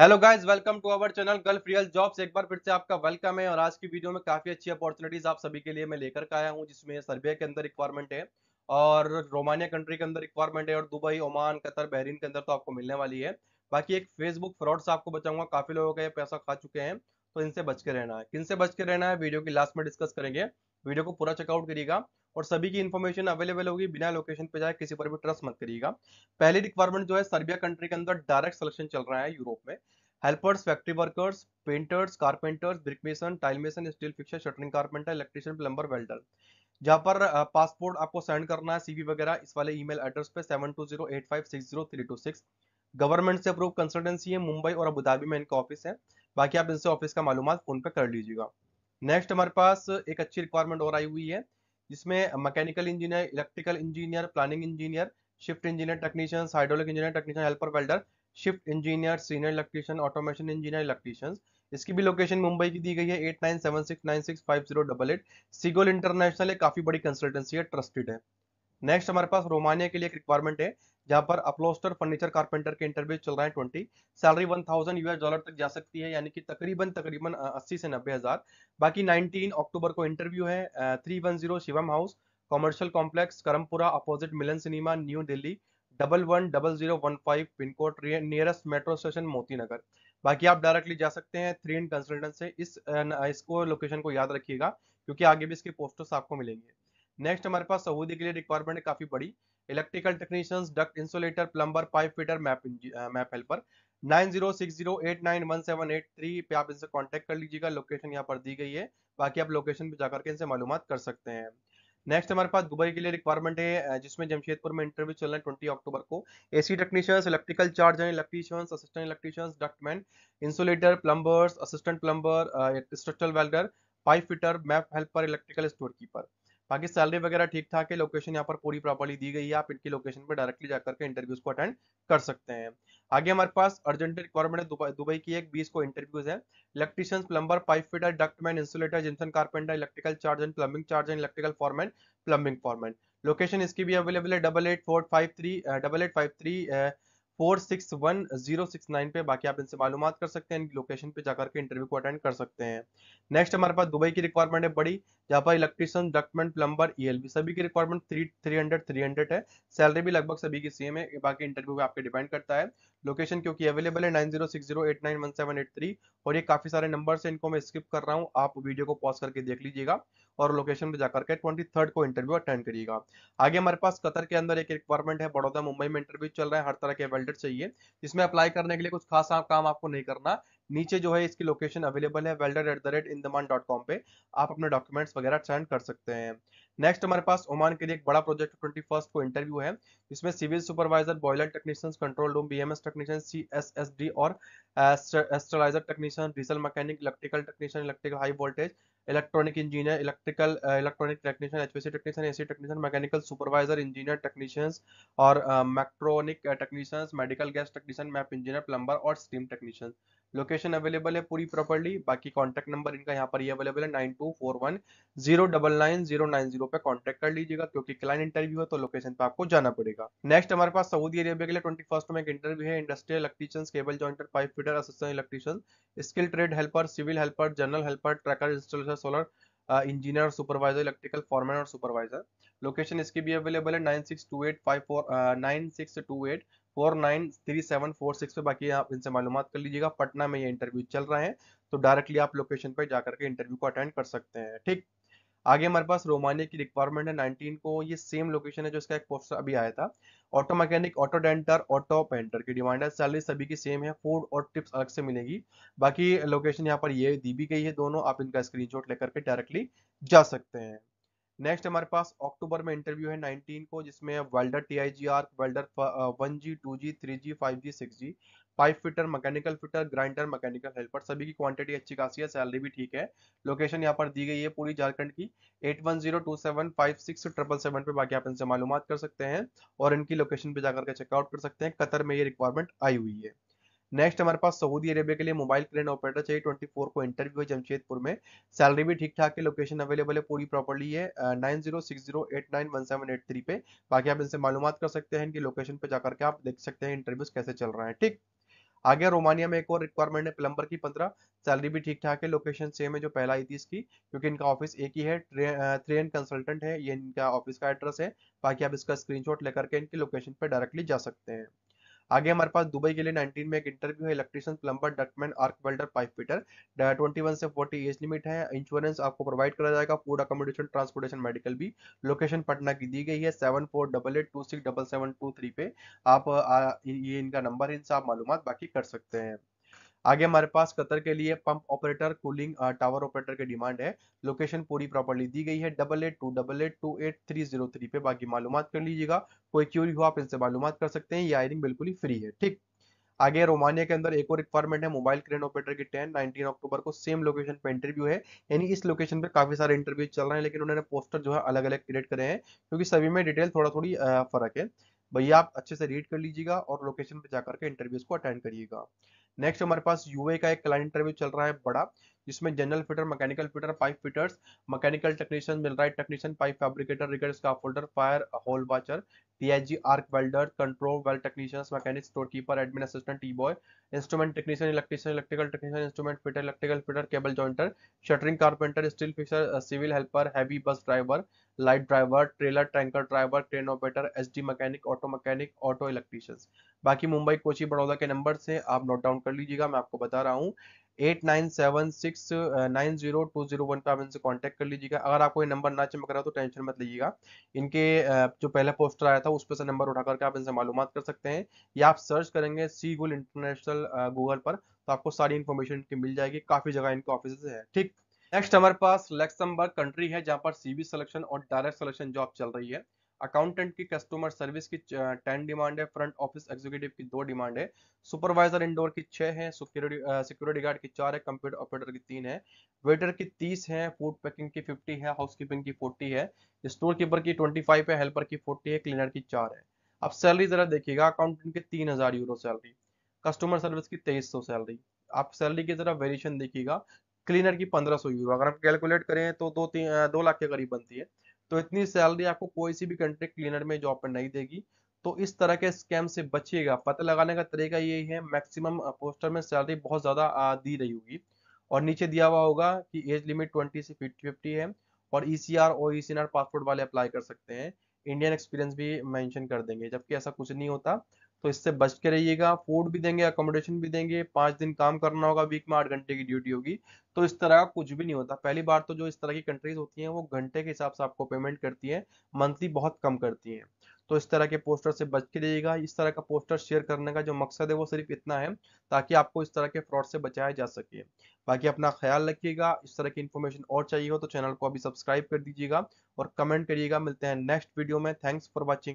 hello guys welcome to our channel gulf real jobs एक बार फिर से आपका वेलकम है और आज की वीडियो में काफ़ी अच्छी अपॉर्चुनिटीज़ आप सभी के लिए मैं लेकर के आया हूँ जिसमें सर्बिया के अंदर रिक्वायरमेंट है और रोमानिया कंट्री के अंदर रिक्वायरमेंट है और दुबई ओमान कतर बहरीन के अंदर तो आपको मिलने वाली है बाकी एक फेसबुक फ्रॉड से आपको बचाऊंगा काफ़ी लोगों का पैसा खा चुके हैं तो इनसे बच के रहना है किनसे बच के रहना है वीडियो की लास्ट में डिस्कस करेंगे वीडियो को पूरा चेकआउट करिएगा और सभी की इन्फॉर्मेशन अवेलेबल होगी बिना लोकेशन पे जाए किसी पर भी ट्रस्ट मत करिएगा पहली रिक्वायरमेंट जो है सर्बिया कंट्री के अंदर डायरेक्ट सिलेक्शन चल रहा है यूरोप में helpers factory workers painters carpenters brick mason tile mason steel fixer shuttering carpenter electrician plumber welder जहाँ पर पासपोर्ट आपको सेंड करना है सीवी वगैरह इस वाले ईमेल एड्रेस पे seven two zero eight five six zero three two six government से अप्रूव कंसल्टेंसी है मुंबई और अबुधाबी में इनका ऑफिस है बाकी आप इनसे ऑफिस का मालूम फोन पे कर लीजिएगा नेक्स्ट हमारे पास एक अच्छी रिक्वायरमेंट और आई हुई है जिसमें mechanical engineer electrical engineer planning engineer shift engineer technician hydraulic engineer technician helper welder shift engineer senior electrician automation engineer electrician इसकी भी लोकेशन मुंबई की दी गई है eight nine seven six nine six five zero double eight सिगोल international एक काफी बड़ी कंसल्टेंसी है ट्रस्टेड है नेक्स्ट हमारे पास रोमानिया के लिए एक रिक्वायरमेंट है जहां पर अपलोस्टर फर्नीचर कारपेंटर के इंटरव्यू चल रहा है twenty salary one thousand US dollar तक जा सकती है यानी कि तकरीबन तकरीबन अस्सी से नब्बे हजार बाकी नाइनटीन अक्टूबर को इंटरव्यू है three one zero Shivam house commercial complex Karampura opposite Milan cinema new Delhi double one double zero one five pin code nearest metro station Moti Nagar बाकी आप डायरेक्टली जा सकते हैं थ्री इन कंसल्टेंट से इस इसको लोकेशन को याद रखिएगा क्योंकि आगे भी इसके पोस्टर्स आपको मिलेंगे नेक्स्ट हमारे पास सऊदी के लिए रिक्वायरमेंट काफी बड़ी electrical technicians duct insulator plumber pipe fitter MEP MEP helper nine zero six zero eight nine one seven eight three पे आप इनसे कांटेक्ट कर लीजिएगा लोकेशन यहाँ पर दी गई है बाकी आप लोकेशन पे जाकर के इनसे मालूम कर सकते हैं नेक्स्ट हमारे पास दुबई के लिए रिक्वायरमेंट है जिसमें जमशेदपुर में इंटरव्यू चल रहा है ट्वेंटी अक्टूबर को एसी टेक्नीशियंस इलेक्ट्रिकल चार्ज है electricians assistant electricians duct man insulator plumbers assistant plumber structure welder pipe fitter MEP helper electrical store keeper बाकी सैलरी वगैरह ठीक ठाक है लोकेशन यहाँ पर पूरी प्रॉपरली दी गई है आप इनकी लोकेशन पर डायरेक्टली जाकर के इंटरव्यूज को अटेंड कर सकते हैं आगे हमारे पास अर्जेंट रिक्वायरमेंट है दुबई की एक बीस को इंटरव्यूज है electrician plumber pipe fitter duct man insulator gypsum carpenter electrical charge and plumbing charge and electrical foreman plumbing foreman location इसकी भी अवेलेबल है double eight four five three double eight five three four six one zero six nine पे बाकी आप इनसे मालूम कर सकते हैं इनकी लोकेशन पे जाकर के इंटरव्यू को अटेंड कर सकते हैं नेक्स्ट हमारे पास दुबई की रिक्वायरमेंट है बड़ी जहाँ पर इलेक्ट्रीशियन डॉक्टमेंट प्लम्बर ई सभी की requirement three three hundred three hundred है सैलरी भी लगभग सभी की सेम है बाकी इंटरव्यू पे आपके डिपेंड करता है लोकेशन क्योंकि अवेलेबल है nine zero zero eight nine one seven eight three और ये काफी सारे नंबर है इनको मैं स्किप कर रहा हूँ आप वीडियो को पॉज करके देख लीजिएगा और लोकेशन पे जाकर के ट्वेंटी थर्ड को इंटरव्यू अटेंड करिएगा आगे हमारे पास कतर के अंदर एक रिक्वायरमेंट है बड़ौदा मुंबई में इंटरव्यू चल रहा है हर तरह के वेल्डर चाहिए इसमें अप्लाई करने के लिए कुछ खास काम आपको नहीं करना नीचे जो है इसकी लोकेशन अवेलेबल है welder at the rate in dot com पे आप अपने डॉक्यूमेंट्स वगैरह सेंड कर सकते हैं नेक्स्ट हमारे पास ओमान के लिए एक बड़ा प्रोजेक्ट ट्वेंटी फर्स्ट को इंटरव्यू है इसमें civil supervisor boiler technicians control room BMS technician CSSD और sterilizer technician diesel mechanic electrical technician electrical high voltage electronic engineer electrical electronic technician HPC technician AC technician mechanical supervisor engineer technicians और mechatronic technicians medical gas technician MEP engineer plumber और steam technicians location available है पूरी properly बाकी contact number इनका यहाँ पर ही available है nine to four one zero double nine zero nine zero पे कॉन्टैक्ट कर लीजिएगा क्योंकि क्लाइंट इंटरव्यू है तो लोकेशन पे आपको जाना पड़ेगा नेक्स्ट हमारे पास सऊदी अरेबिया के लिए ट्वेंटी फर्स्ट में एक इंटरव्यू है industrial electrician cable jointer pipe fitter assistant electrician skill trade helper civil helper general helper tracker installation solar engineer supervisor electrical foreman और सुपरवाइजर लोकेशन इसकी भी अवेलेबल है nine six two eight five four nine six two eight four nine three seven four six पे बाकी आप इनसे मालूम कर लीजिएगा पटना में ये इंटरव्यू चल रहे हैं तो डायरेक्टली आप लोकेशन पर जाकर के इंटरव्यू को अटेंड कर सकते हैं ठीक आगे हमारे पास रोमानिया की रिक्वायरमेंट है 19 को ये सेम लोकेशन है जो इसका एक पोस्टर अभी आया था auto mechanic auto denter auto painter की डिमांड है सैलरी सभी की सेम है फूड और टिप्स अलग से मिलेगी बाकी लोकेशन यहाँ पर ये दी भी गई है दोनों आप इनका स्क्रीनशॉट लेकर के डायरेक्टली जा सकते हैं नेक्स्ट हमारे पास अक्टूबर में इंटरव्यू है 19 को जिसमें welder T I G R welder one G two G three G five G six G pipe fitter mechanical fitter grinder mechanical helper सभी की क्वांटिटी अच्छी खासी है सैलरी भी ठीक है लोकेशन यहाँ पर दी गई है पूरी झारखंड की eight one zero two seven five six triple seven पे बाकी आप इनसे मालूम कर सकते हैं और इनकी लोकेशन पे जाकर के चेकआउट कर सकते हैं कतर में ये रिक्वायरमेंट आई हुई है नेक्स्ट हमारे पास सऊदी अरेबिया के लिए मोबाइल क्रेन ऑपरेटर चाहिए ट्वेंटी फोर को इंटरव्यू है जमशेदपुर में सैलरी भी ठीक ठाक है लोकेशन अवेलेबल है पूरी प्रॉपर्ली है nine zero six zero eight nine one seven eight three पे बाकी आप इनसे मालूम कर सकते हैं इनकी लोकेशन पे जाकर के आप देख सकते हैं इंटरव्यूज कैसे चल रहे हैं ठीक आगे रोमानिया में एक और रिक्वायरमेंट है प्लम्बर की पंद्रह सैलरी भी ठीक ठाक है लोकेशन सेम है जो पहला आई थी इसकी क्योंकि इनका ऑफिस एक ही है थ्री कंसल्टेंट है ये इनका ऑफिस का एड्रेस है बाकी आप इसका स्क्रीनशॉट लेकर के इनकी लोकेशन पे डायरेक्टली जा सकते हैं आगे हमारे पास दुबई के लिए 19 में एक इंटरव्यू है electrician plumber duct man arc welder pipe fitter twenty one से फोर्टी एज लिमिट है इंश्योरेंस आपको प्रोवाइड करा जाएगा फूड अकोमोडेशन ट्रांसपोर्टेशन मेडिकल भी लोकेशन पटना की दी गई है seven four double eight two six double seven two three पे आप आ, ये इनका नंबर है इनसे आप मालूम बाकी कर सकते हैं आगे हमारे पास कतर के लिए pump operator cooling tower operator की डिमांड है लोकेशन पूरी प्रॉपरली दी गई है double eight two double eight two eight three zero three पे बाकी मालूम कर लीजिएगा कोई क्यूरी हो आप इनसे मालूम कर सकते हैं ये आयरिंग बिल्कुल ही फ्री है ठीक आगे रोमानिया के अंदर एक और रिक्वायरमेंट है मोबाइल क्रेन ऑपरेटर की टेन नाइनटीन अक्टूबर को सेम लोकेशन पे इंटरव्यू है यानी इस लोकेशन पे काफी सारे इंटरव्यू चल रहे हैं लेकिन उन्होंने पोस्टर जो है अलग अलग क्रिएट करे हैं क्योंकि सभी में डिटेल थोड़ा थोड़ी फर्क है भैया आप अच्छे से रीड कर लीजिएगा और लोकेशन पे जाकर के इंटरव्यूज को अटेंड करिएगा नेक्स्ट हमारे पास यूए का एक क्लाइंट इंटरव्यू चल रहा है बड़ा जिसमें general fitter mechanical fitter pipe fitters mechanical technician millwright technician pipe fabricator scaffolder fire hole watcher TIG arc welder control weld technicians mechanic store keeper admin assistant tea boy instrument technician electrician electrical technician instrument fitter electrical fitter cable jointer shuttering carpenter steel fixer civil helper heavy bus driver light driver trailer tanker driver train operator D mechanic auto mechanic auto electricians बाकी मुंबई कोची बड़ौदा के number से आप note down कर लीजिएगा मैं आपको बता रहा हूँ eight nine seven six nine zero two zero one पर आप इनसे कांटेक्ट कर लीजिएगा अगर आपको ये नंबर ना चमक रहा तो टेंशन मत लीजिएगा इनके जो पहला पोस्टर आया था उस पर से नंबर उठा करके आप इनसे मालूम कर सकते हैं या आप सर्च करेंगे सी गुल इंटरनेशनल गूगल पर तो आपको सारी इन्फॉर्मेशन इनकी मिल जाएगी काफ़ी जगह इनके ऑफिस है ठीक नेक्स्ट हमारे पास लक्समबर्ग कंट्री है जहाँ पर सीबी सिलेक्शन और डायरेक्ट सिलेक्शन जॉब चल रही है अकाउंटेंट की कस्टमर सर्विस की टेन डिमांड है फ्रंट ऑफिस एग्जीक्यूटिव की दो डिमांड है सुपरवाइजर इंडोर की छह है सिक्योरिटी गार्ड की चार है कंप्यूटर ऑपरेटर की तीन है वेटर की तीस है फूड पैकिंग की फिफ्टी है हाउस कीपिंग की फोर्टी है स्टोर कीपर की ट्वेंटी फाइव है हेल्पर की फोर्टी है क्लीनर की चार है अब सैलरी जरा देखिएगा अकाउंटेंट की तीन हजार यूरो सैलरी कस्टमर सर्विस की तेईस सौ सैलरी आप सैलरी की जरा वेरिएशन देखिएगा क्लीनर की पंद्रह सौ यूरो अगर हम कैलकुलेट करें तो दो तीन दो लाख के करीब बनती है तो इतनी सैलरी आपको कोई सी भी कंट्री क्लीनर में जॉब पर नहीं देगी तो इस तरह के स्कैम से बचिएगा पता लगाने का तरीका यही है मैक्सिमम पोस्टर में सैलरी बहुत ज़्यादा दी रही होगी और नीचे दिया हुआ होगा कि एज लिमिट 20 से 50 फिफ्टी है और ईसीआर और ई पासपोर्ट वाले अप्लाई कर सकते हैं इंडियन एक्सपीरियंस भी मेंशन कर देंगे जबकि ऐसा कुछ नहीं होता तो इससे बच के रहिएगा फूड भी देंगे अकोमोडेशन भी देंगे पांच दिन काम करना होगा वीक में आठ घंटे की ड्यूटी होगी तो इस तरह का कुछ भी नहीं होता पहली बार तो जो इस तरह की कंट्रीज होती हैं वो घंटे के हिसाब से आपको पेमेंट करती हैं मंथली बहुत कम करती हैं तो इस तरह के पोस्टर से बच के रहिएगा इस तरह का पोस्टर शेयर करने का जो मकसद है वो सिर्फ इतना है ताकि आपको इस तरह के फ्रॉड से बचाया जा सके बाकी अपना ख्याल रखिएगा इस तरह की इन्फॉर्मेशन और चाहिए हो तो चैनल को अभी सब्सक्राइब कर दीजिएगा और कमेंट करिएगा मिलते हैं नेक्स्ट वीडियो में थैंक्स फॉर वॉचिंग